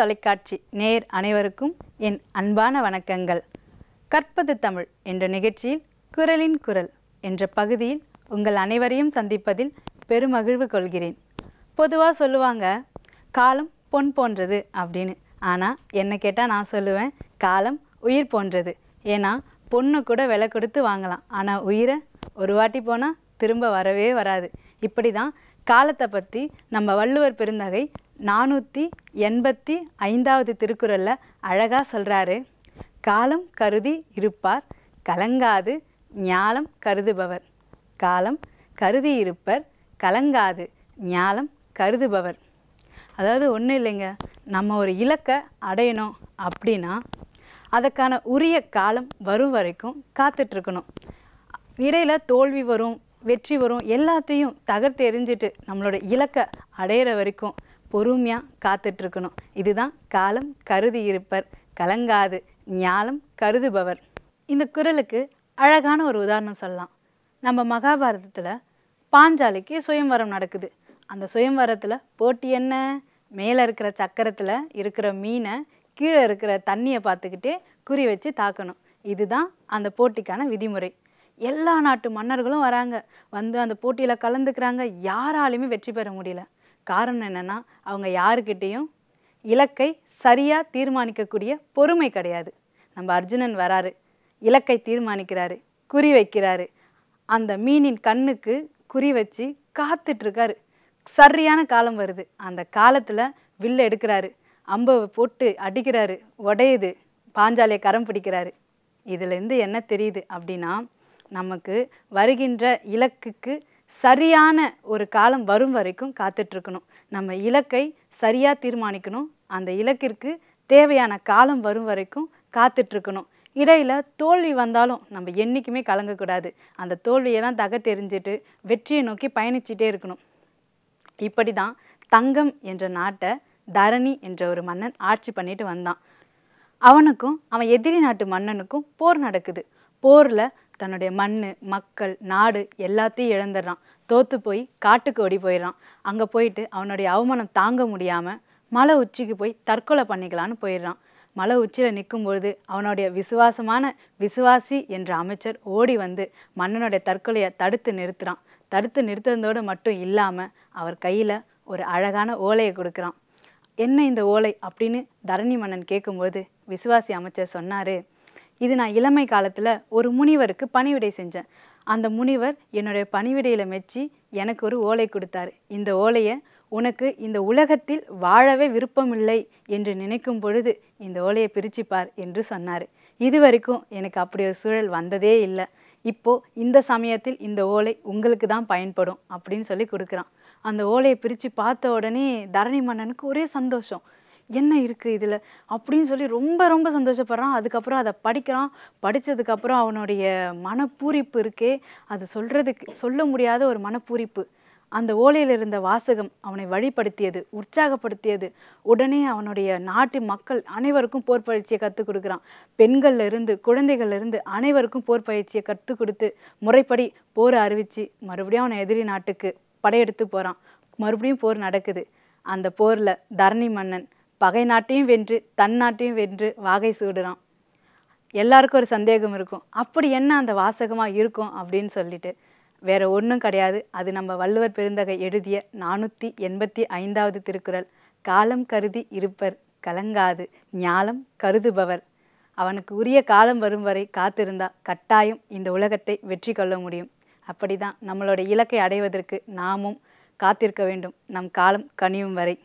தொலைக்காட்சி நேர் அனைவருக்கும் என் அன்பான வணக்கங்கள் கற்பது தமிழ் என்ற நிகழ்ச்சியில் குரலின் குரல் என்ற பகுதியில் உங்கள் அனைவரையும் சந்திப்பதில் பெருமகிழ்வு கொள்கிறேன் பொதுவாக சொல்லுவாங்க காலம் பொன் போன்றது அப்படின்னு ஆனால் என்னை கேட்டால் நான் சொல்லுவேன் காலம் உயிர் போன்றது ஏன்னா பொண்ணை கூட விலை கொடுத்து வாங்கலாம் ஆனால் உயிரை ஒரு வாட்டி போனால் திரும்ப வரவே வராது இப்படி தான் காலத்தை பற்றி நம்ம வள்ளுவர் பெருந்தகை நானூற்றி எண்பத்தி ஐந்தாவது திருக்குறளில் அழகாக சொல்கிறாரு காலம் கருதி இருப்பார் கலங்காது ஞாலம் கருதுபவர் காலம் கருதி இருப்பர் கலங்காது ஞாலம் கருதுபவர் அதாவது ஒன்றும் இல்லைங்க நம்ம ஒரு இலக்கை அடையணும் அப்படின்னா அதற்கான உரிய காலம் வரும் வரைக்கும் காத்துட்ருக்கணும் இடையில் தோல்வி வரும் வெற்றி வரும் எல்லாத்தையும் தகர்த்து எரிஞ்சிட்டு நம்மளோட இலக்கை அடையிற வரைக்கும் பொறுமையாக காத்துட்ருக்கணும் இதுதான் காலம் கருதி இருப்பர் கலங்காது ஞானம் கருதுபவர் இந்த குரலுக்கு அழகான ஒரு உதாரணம் சொல்லலாம் நம்ம மகாபாரதத்தில் பாஞ்சாலிக்கு சுயம்வரம் நடக்குது அந்த சுயம்வரத்தில் போட்டி என்ன மேலே இருக்கிற சக்கரத்தில் இருக்கிற மீனை கீழே இருக்கிற தண்ணியை பார்த்துக்கிட்டே குறி வச்சு தாக்கணும் இதுதான் அந்த போட்டிக்கான விதிமுறை எல்லா நாட்டு மன்னர்களும் வராங்க வந்து அந்த போட்டியில் கலந்துக்கிறாங்க யாராலையுமே வெற்றி பெற முடியல காரணம் என்னென்னா அவங்க யாருக்கிட்டேயும் இலக்கை சரியாக தீர்மானிக்கக்கூடிய பொறுமை கிடையாது நம்ம அர்ஜுனன் வராரு இலக்கை தீர்மானிக்கிறாரு குறி வைக்கிறாரு அந்த மீனின் கண்ணுக்கு குறி வச்சு காத்துட்ருக்காரு சரியான காலம் வருது அந்த காலத்தில் வில்ல எடுக்கிறாரு அம்பை போட்டு அடிக்கிறாரு உடையுது பாஞ்சாலியை கரம் பிடிக்கிறாரு இதுலேருந்து என்ன தெரியுது அப்படின்னா நமக்கு வருகின்ற இலக்குக்கு சரியான ஒரு காலம் வரும் வரைக்கும் காத்துட்ருக்கணும் நம்ம இலக்கை சரியாக தீர்மானிக்கணும் அந்த இலக்கிற்கு தேவையான காலம் வரும் வரைக்கும் காத்துட்ருக்கணும் இடையில் தோல்வி வந்தாலும் நம்ம என்றைக்குமே கலங்கக்கூடாது அந்த தோல்வியெல்லாம் தக தெரிஞ்சுட்டு வெற்றியை நோக்கி பயணிச்சிட்டே இருக்கணும் இப்படி தான் தங்கம் என்ற நாட்டை தரணி என்ற ஒரு மன்னன் ஆட்சி பண்ணிட்டு வந்தான் அவனுக்கும் அவன் எதிரி நாட்டு மன்னனுக்கும் போர் நடக்குது போரில் தன்னுடைய மண் மக்கள் நாடு எல்லாத்தையும் இழந்துடுறான் தோற்று போய் காட்டுக்கு ஓடி போயிடுறான் அங்கே போயிட்டு அவனுடைய அவமானம் தாங்க முடியாமல் மலை உச்சிக்கு போய் தற்கொலை பண்ணிக்கலான்னு போயிடுறான் மலை உச்சியில் நிற்கும்பொழுது அவனுடைய விசுவாசமான விசுவாசி என்ற அமைச்சர் ஓடி வந்து மன்னனுடைய தற்கொலையை தடுத்து நிறுத்துறான் தடுத்து நிறுத்துறதோடு மட்டும் இல்லாமல் அவர் கையில் ஒரு அழகான ஓலையை கொடுக்குறான் என்ன இந்த ஓலை அப்படின்னு தரணி மன்னன் கேட்கும்போது விசுவாசி அமைச்சர் சொன்னார் இது நான் இளமை காலத்தில் ஒரு முனிவருக்கு பணிவிடை செஞ்சேன் அந்த முனிவர் என்னுடைய பணிவிடையில் மெச்சி எனக்கு ஒரு ஓலை கொடுத்தார் இந்த ஓலையை உனக்கு இந்த உலகத்தில் வாழவே விருப்பமில்லை என்று நினைக்கும் பொழுது இந்த ஓலையை பிரிச்சுப்பார் என்று சொன்னார் இது வரைக்கும் எனக்கு அப்படி ஒரு சூழல் வந்ததே இல்லை இப்போது இந்த சமயத்தில் இந்த ஓலை உங்களுக்கு தான் பயன்படும் அப்படின்னு சொல்லி கொடுக்குறான் அந்த ஓலையை பிரித்து பார்த்த உடனே தரணி மன்னனுக்கு ஒரே சந்தோஷம் என்ன இருக்குது இதில் அப்படின்னு சொல்லி ரொம்ப ரொம்ப சந்தோஷப்படுறான் அதுக்கப்புறம் அதை படிக்கிறான் படித்ததுக்கப்புறம் அவனுடைய மனப்பூரிப்பு இருக்கே அது சொல்கிறதுக்கு சொல்ல முடியாத ஒரு மனப்பூரிப்பு அந்த ஓலையில் இருந்த வாசகம் அவனை வழிப்படுத்தியது உற்சாகப்படுத்தியது உடனே அவனுடைய நாட்டு மக்கள் அனைவருக்கும் போர் பயிற்சியை கற்றுக் கொடுக்குறான் பெண்கள்ல இருந்து குழந்தைகள்ல இருந்து அனைவருக்கும் போர் பயிற்சியை கற்றுக் கொடுத்து முறைப்படி போர் அறிவித்து மறுபடியும் அவனை எதிரி நாட்டுக்கு படையெடுத்து போகிறான் மறுபடியும் போர் நடக்குது அந்த போரில் தரணி மன்னன் பகை நாட்டையும் வென்று தன் நாட்டையும் வென்று வாகை சூடுறான் எல்லாருக்கும் ஒரு சந்தேகம் இருக்கும் அப்படி என்ன அந்த வாசகமாக இருக்கும் அப்படின்னு சொல்லிட்டு வேற ஒன்றும் கிடையாது அது நம்ம வள்ளுவர் பெருந்தகை எழுதிய நானூற்றி எண்பத்தி ஐந்தாவது திருக்குறள் காலம் கருதி இருப்பர் கலங்காது ஞாலம் கருதுபவர் அவனுக்கு உரிய காலம் வரும் வரை காத்திருந்தா கட்டாயம் இந்த உலகத்தை வெற்றி கொள்ள முடியும் அப்படிதான் நம்மளோட இலக்கை அடைவதற்கு நாமும் காத்திருக்க வேண்டும் நம் காலம் கனியும் வரை